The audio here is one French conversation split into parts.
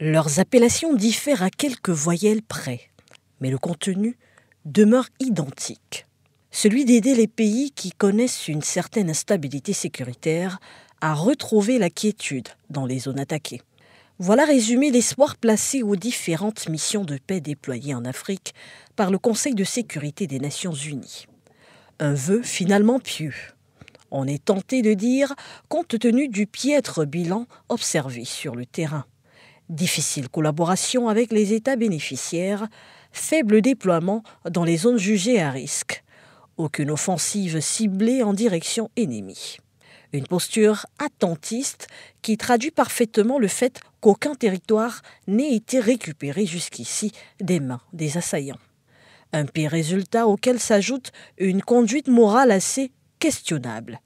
Leurs appellations diffèrent à quelques voyelles près, mais le contenu demeure identique. Celui d'aider les pays qui connaissent une certaine instabilité sécuritaire à retrouver la quiétude dans les zones attaquées. Voilà résumé l'espoir placé aux différentes missions de paix déployées en Afrique par le Conseil de sécurité des Nations Unies. Un vœu finalement pieux. On est tenté de dire, compte tenu du piètre bilan observé sur le terrain difficile collaboration avec les États bénéficiaires, faible déploiement dans les zones jugées à risque, aucune offensive ciblée en direction ennemie. Une posture attentiste qui traduit parfaitement le fait qu'aucun territoire n'ait été récupéré jusqu'ici des mains des assaillants. Un pire résultat auquel s'ajoute une conduite morale assez questionnable.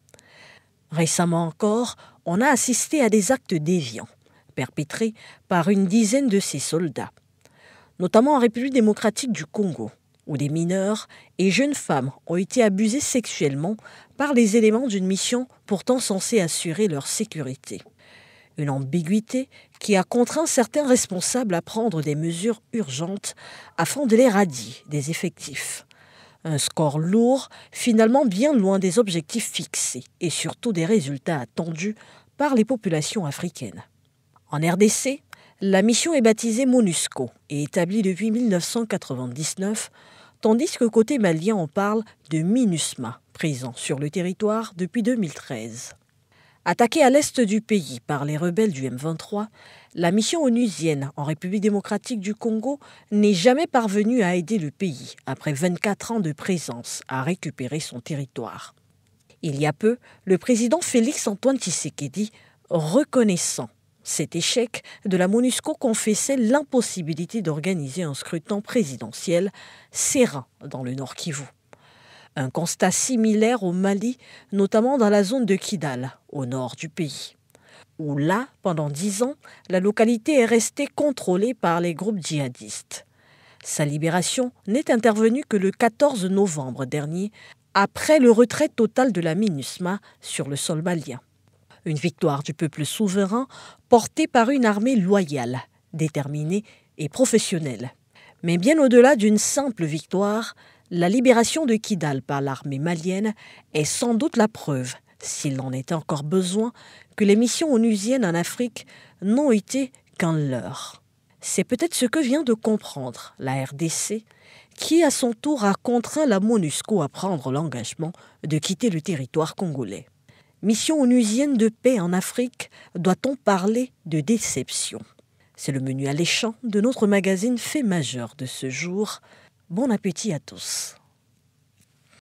Récemment encore, on a assisté à des actes déviants perpétrés par une dizaine de ses soldats, notamment en République démocratique du Congo, où des mineurs et jeunes femmes ont été abusés sexuellement par les éléments d'une mission pourtant censée assurer leur sécurité. Une ambiguïté qui a contraint certains responsables à prendre des mesures urgentes afin de l'éradier des effectifs. Un score lourd, finalement bien loin des objectifs fixés et surtout des résultats attendus par les populations africaines. En RDC, la mission est baptisée MONUSCO et établie depuis 1999, tandis que côté malien, on parle de MINUSMA, présent sur le territoire depuis 2013. Attaquée à l'est du pays par les rebelles du M23, la mission onusienne en République démocratique du Congo n'est jamais parvenue à aider le pays, après 24 ans de présence, à récupérer son territoire. Il y a peu, le président Félix-Antoine Tshisekedi, reconnaissant cet échec de la MONUSCO confessait l'impossibilité d'organiser un scrutin présidentiel serein dans le Nord Kivu. Un constat similaire au Mali, notamment dans la zone de Kidal, au nord du pays, où là, pendant dix ans, la localité est restée contrôlée par les groupes djihadistes. Sa libération n'est intervenue que le 14 novembre dernier, après le retrait total de la MINUSMA sur le sol malien une victoire du peuple souverain portée par une armée loyale, déterminée et professionnelle. Mais bien au-delà d'une simple victoire, la libération de Kidal par l'armée malienne est sans doute la preuve, s'il en est encore besoin, que les missions onusiennes en Afrique n'ont été qu'un leurre. C'est peut-être ce que vient de comprendre la RDC, qui à son tour a contraint la MONUSCO à prendre l'engagement de quitter le territoire congolais. Mission onusienne de paix en Afrique, doit-on parler de déception C'est le menu alléchant de notre magazine Fait majeur de ce jour. Bon appétit à tous.